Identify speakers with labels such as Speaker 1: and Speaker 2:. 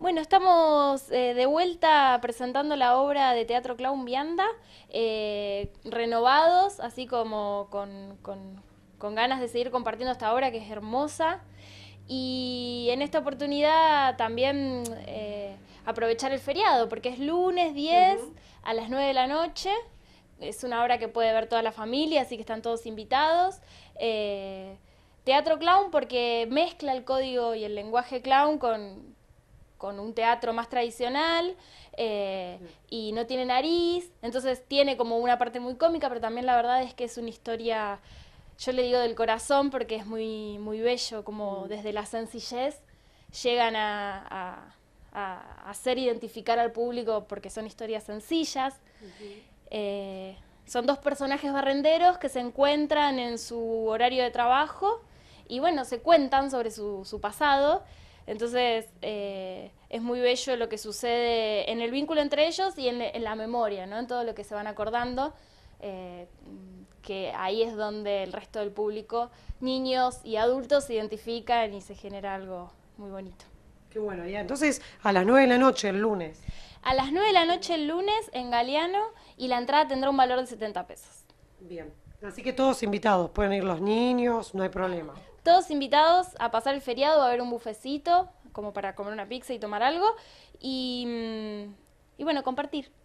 Speaker 1: Bueno, estamos eh, de vuelta presentando la obra de Teatro Clown Vianda, eh, renovados, así como con, ganas de seguir compartiendo esta obra que es hermosa. Y en esta oportunidad también eh, aprovechar el feriado, porque es lunes 10 a las 9 de la noche. Es una obra que puede ver toda la familia, así que están todos invitados. Teatro clown porque mezcla el código y el lenguaje clown con, con un teatro más tradicional eh, y no tiene nariz, entonces tiene como una parte muy cómica, pero también la verdad es que es una historia, yo le digo del corazón porque es muy, muy bello, como mm. desde la sencillez llegan a, hacer identificar al público porque son historias sencillas. Eh, son dos personajes barrenderos que se encuentran en su horario de trabajo y bueno, se cuentan sobre su pasado entonces eh, es muy bello lo que sucede en el vínculo entre ellos y en, la memoria, ¿no? en todo lo que se van acordando, eh, que ahí es donde el resto del público, niños y adultos, se identifican y se genera algo muy bonito. Qué bueno, ya. Entonces,
Speaker 2: a las 9 de la noche el lunes.
Speaker 1: A las 9 de la noche el lunes en Galeano y la entrada tendrá un valor de 70 pesos.
Speaker 2: Bien. Así que todos invitados, pueden ir los niños, no hay problema.
Speaker 1: Todos invitados a pasar el feriado, a ver un bufecito, como para comer una pizza y tomar algo. Y, mm, y bueno, compartir.